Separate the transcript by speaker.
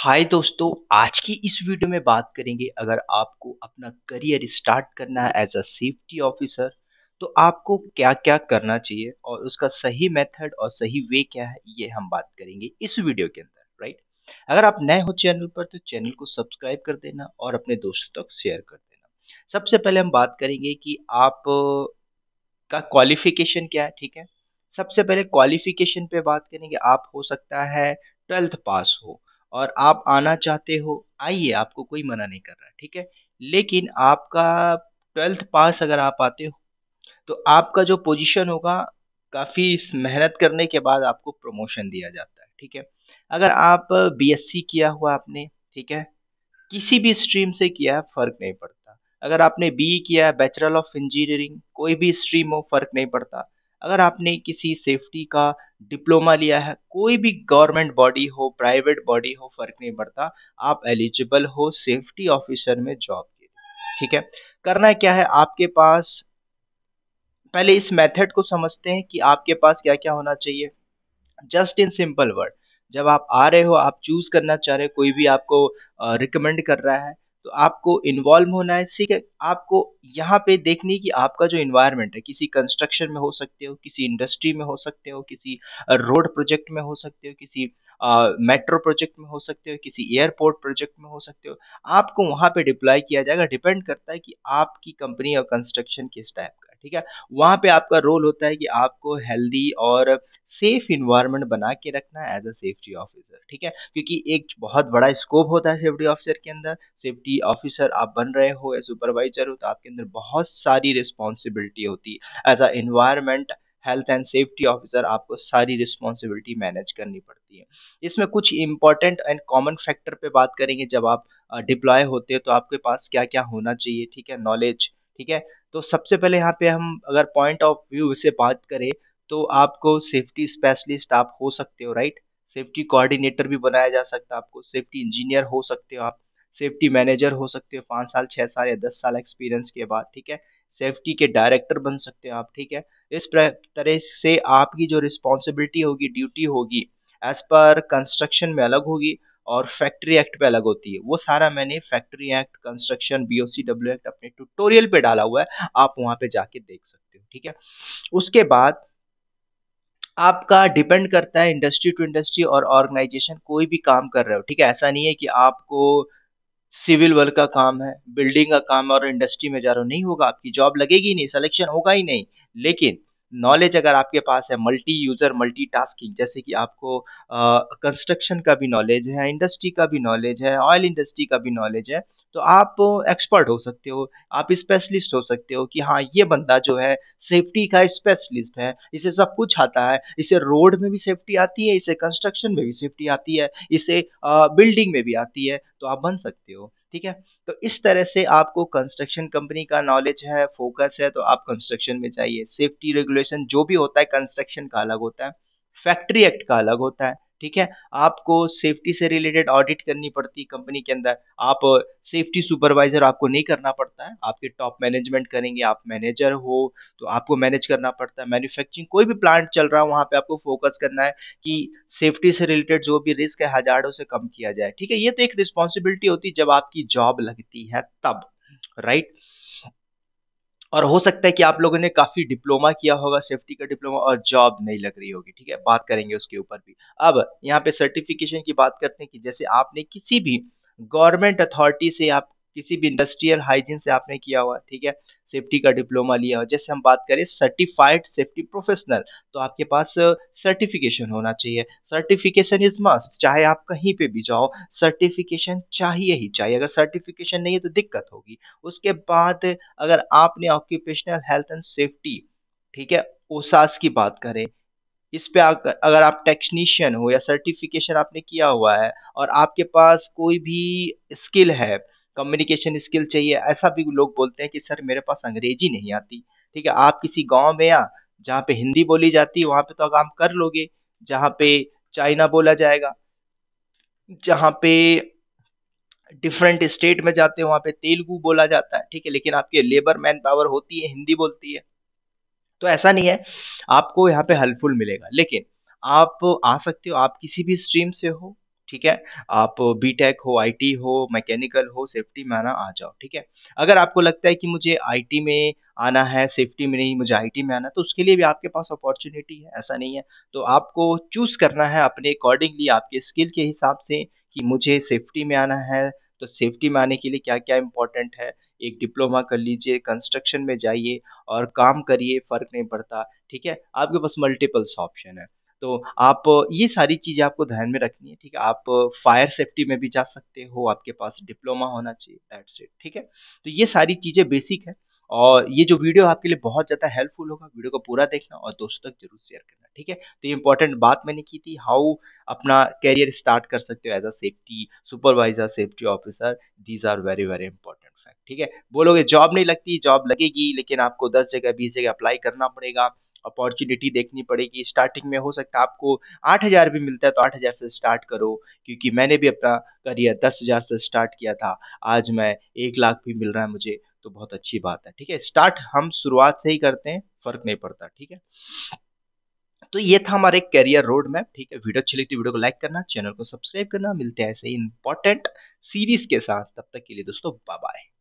Speaker 1: हाय दोस्तों आज की इस वीडियो में बात करेंगे अगर आपको अपना करियर स्टार्ट करना है एज अ सेफ्टी ऑफिसर तो आपको क्या क्या करना चाहिए और उसका सही मेथड और सही वे क्या है ये हम बात करेंगे इस वीडियो के अंदर राइट अगर आप नए हो चैनल पर तो चैनल को सब्सक्राइब कर देना और अपने दोस्तों तक शेयर कर देना सबसे पहले हम बात करेंगे कि आप का क्वालिफिकेशन क्या है ठीक है सबसे पहले क्वालिफिकेशन पे बात करेंगे आप हो सकता है ट्वेल्थ पास हो और आप आना चाहते हो आइए आपको कोई मना नहीं कर रहा ठीक है लेकिन आपका ट्वेल्थ पास अगर आप आते हो तो आपका जो पोजीशन होगा काफ़ी मेहनत करने के बाद आपको प्रमोशन दिया जाता है ठीक है अगर आप बीएससी किया हुआ आपने ठीक है किसी भी स्ट्रीम से किया है फ़र्क नहीं पड़ता अगर आपने बी e किया है बैचलर ऑफ इंजीनियरिंग कोई भी स्ट्रीम हो फ़र्क नहीं पड़ता अगर आपने किसी सेफ्टी का डिप्लोमा लिया है कोई भी गवर्नमेंट बॉडी हो प्राइवेट बॉडी हो फर्क नहीं पड़ता आप एलिजिबल हो सेफ्टी ऑफिसर में जॉब के लिए ठीक है करना क्या है आपके पास पहले इस मेथड को समझते हैं कि आपके पास क्या क्या होना चाहिए जस्ट इन सिंपल वर्ड जब आप आ रहे हो आप चूज़ करना चाह रहे हो कोई भी आपको रिकमेंड कर रहा है तो आपको इन्वॉल्व होना है ठीक है आपको यहाँ पे देखनी कि आपका जो इन्वायरमेंट है किसी कंस्ट्रक्शन में हो सकते हो किसी इंडस्ट्री में हो सकते हो किसी रोड प्रोजेक्ट में हो सकते हो किसी मेट्रो uh, प्रोजेक्ट में हो सकते हो किसी एयरपोर्ट प्रोजेक्ट में हो सकते हो आपको वहाँ पे डिप्लॉय किया जाएगा डिपेंड करता है कि आपकी कंपनी और कंस्ट्रक्शन किस टाइप का ठीक है वहाँ पे आपका रोल होता है कि आपको हेल्दी और सेफ इन्वायरमेंट बना के रखना है एज अ सेफ्टी ऑफिसर ठीक है क्योंकि एक बहुत बड़ा स्कोप होता है सेफ्टी ऑफिसर के अंदर सेफ्टी ऑफिसर आप बन रहे हो या सुपरवाइजर हो तो आपके अंदर बहुत सारी रिस्पॉन्सिबिलिटी होती है as a environment health and safety officer आपको सारी रिस्पॉन्सिबिलिटी मैनेज करनी पड़ती है इसमें कुछ इंपॉर्टेंट एंड कॉमन फैक्टर पे बात करेंगे जब आप डिप्लॉय होते हैं तो आपके पास क्या क्या होना चाहिए ठीक है नॉलेज ठीक है तो सबसे पहले यहाँ पे हम अगर पॉइंट ऑफ व्यू से बात करें तो आपको सेफ्टी स्पेशलिस्ट आप हो सकते हो राइट सेफ्टी कोऑर्डिनेटर भी बनाया जा सकता है आपको सेफ्टी इंजीनियर हो सकते हो आप सेफ्टी मैनेजर हो सकते हो पाँच साल छः साल या दस साल एक्सपीरियंस के बाद ठीक है सेफ्टी के डायरेक्टर बन सकते हो आप ठीक है इस तरह से आपकी जो रिस्पॉन्सिबिलिटी होगी ड्यूटी होगी एज पर कंस्ट्रक्शन में अलग होगी और फैक्ट्री एक्ट पे अलग होती है वो सारा मैंने factory act construction B W act अपने ट्यूटोरियल पे डाला हुआ है आप वहां पे जाके देख सकते हो ठीक है उसके बाद आपका डिपेंड करता है इंडस्ट्री टू इंडस्ट्री और ऑर्गेनाइजेशन कोई भी काम कर रहे हो ठीक है ऐसा नहीं है कि आपको सिविल वर्क का काम है बिल्डिंग का काम है और इंडस्ट्री में जा रहा हो नहीं होगा आपकी जॉब लगेगी नहीं सिलेक्शन होगा ही नहीं लेकिन नॉलेज अगर आपके पास है मल्टी यूज़र मल्टी टास्किंग जैसे कि आपको कंस्ट्रक्शन का भी नॉलेज है इंडस्ट्री का भी नॉलेज है ऑयल इंडस्ट्री का भी नॉलेज है तो आप एक्सपर्ट हो सकते हो आप स्पेशलिस्ट हो सकते हो कि हाँ ये बंदा जो है सेफ्टी का स्पेशलिस्ट है इसे सब कुछ आता है इसे रोड में भी सेफ्टी आती है इसे कंस्ट्रक्शन में भी सेफ्टी आती है इसे बिल्डिंग में भी आती है तो आप बन सकते हो ठीक है तो इस तरह से आपको कंस्ट्रक्शन कंपनी का नॉलेज है फोकस है तो आप कंस्ट्रक्शन में जाइए सेफ्टी रेगुलेशन जो भी होता है कंस्ट्रक्शन का अलग होता है फैक्ट्री एक्ट का अलग होता है ठीक है आपको सेफ्टी से रिलेटेड ऑडिट करनी पड़ती है कंपनी के अंदर आप सेफ्टी सुपरवाइजर आपको नहीं करना पड़ता है आपके टॉप मैनेजमेंट करेंगे आप मैनेजर हो तो आपको मैनेज करना पड़ता है मैन्युफैक्चरिंग कोई भी प्लांट चल रहा है वहाँ पे आपको फोकस करना है कि सेफ्टी से रिलेटेड जो भी रिस्क है हजारों से कम किया जाए ठीक है ये तो एक रिस्पॉन्सिबिलिटी होती है जब आपकी जॉब लगती है तब राइट right? और हो सकता है कि आप लोगों ने काफ़ी डिप्लोमा किया होगा सेफ्टी का डिप्लोमा और जॉब नहीं लग रही होगी ठीक है बात करेंगे उसके ऊपर भी अब यहाँ पे सर्टिफिकेशन की बात करते हैं कि जैसे आपने किसी भी गवर्नमेंट अथॉरिटी से आप किसी भी इंडस्ट्रियल हाइजीन से आपने किया हुआ ठीक है सेफ्टी का डिप्लोमा लिया हो जैसे हम बात करें सर्टिफाइड सेफ्टी प्रोफेशनल तो आपके पास सर्टिफिकेशन होना चाहिए सर्टिफिकेशन इज मस्ट चाहे आप कहीं पे भी जाओ सर्टिफिकेशन चाहिए ही चाहिए अगर सर्टिफिकेशन नहीं है तो दिक्कत होगी उसके बाद अगर आपने ऑक्यूपेशनल हेल्थ एंड सेफ्टी ठीक है ओसास की बात करें इस पे अगर आप टेक्नीशियन हो या सर्टिफिकेशन आपने किया हुआ है और आपके पास कोई भी स्किल है कम्युनिकेशन स्किल चाहिए ऐसा भी लोग बोलते हैं कि सर मेरे पास अंग्रेजी नहीं आती ठीक है आप किसी गाँव में या जहाँ पे हिंदी बोली जाती है वहाँ पे तो काम कर लोगे जहाँ पे चाइना बोला जाएगा जहाँ पे डिफरेंट स्टेट में जाते हैं वहाँ पे तेलुगु बोला जाता है ठीक है लेकिन आपके लेबर मैन पावर होती है हिंदी बोलती है तो ऐसा नहीं है आपको यहाँ पे हेल्पफुल मिलेगा लेकिन आप आ सकते हो आप किसी भी स्ट्रीम से हो ठीक है आप बी टेक हो आईटी हो मैकेनिकल हो सेफ्टी में आना आ जाओ ठीक है अगर आपको लगता है कि मुझे आईटी में आना है सेफ्टी में नहीं मुझे आईटी में आना तो उसके लिए भी आपके पास अपॉर्चुनिटी है ऐसा नहीं है तो आपको चूज़ करना है अपने अकॉर्डिंगली आपके स्किल के हिसाब से कि मुझे सेफ्टी में आना है तो सेफ्टी में आने के लिए क्या क्या इंपॉर्टेंट है एक डिप्लोमा कर लीजिए कंस्ट्रक्शन में जाइए और काम करिए फ़र्क नहीं पड़ता ठीक है आपके पास मल्टीपल्स ऑप्शन है तो आप ये सारी चीज़ें आपको ध्यान में रखनी है ठीक है आप फायर सेफ्टी में भी जा सकते हो आपके पास डिप्लोमा होना चाहिए दैट्स इट ठीक है तो ये सारी चीज़ें बेसिक है और ये जो वीडियो आपके लिए बहुत ज़्यादा हेल्पफुल होगा वीडियो को पूरा देखना और दोस्तों तक जरूर शेयर करना ठीक है तो ये इंपॉर्टेंट बात मैंने की थी हाउ अपना कैरियर स्टार्ट कर सकते हो as a safety supervisor safety officer these are very very important fact ठीक है बोलोगे जॉब नहीं लगती जॉब लगेगी लेकिन आपको दस जगह बीस जगह अप्लाई करना पड़ेगा अपॉर्चुनिटी देखनी पड़ेगी स्टार्टिंग में हो सकता है आपको आठ हज़ार भी मिलता है तो आठ हज़ार से स्टार्ट करो क्योंकि मैंने भी अपना करियर दस हज़ार से स्टार्ट किया था आज मैं एक लाख भी मिल रहा है मुझे तो बहुत अच्छी बात है ठीक है स्टार्ट हम शुरुआत से ही करते हैं फर्क नहीं पड़ता ठीक है तो ये था हमारे करियर रोड मैप ठीक है वीडियो अच्छी लगती वीडियो को लाइक करना चैनल को सब्सक्राइब करना मिलते हैं ऐसे ही इंपॉर्टेंट सीरीज के साथ तब तक के लिए दोस्तों बाय बाय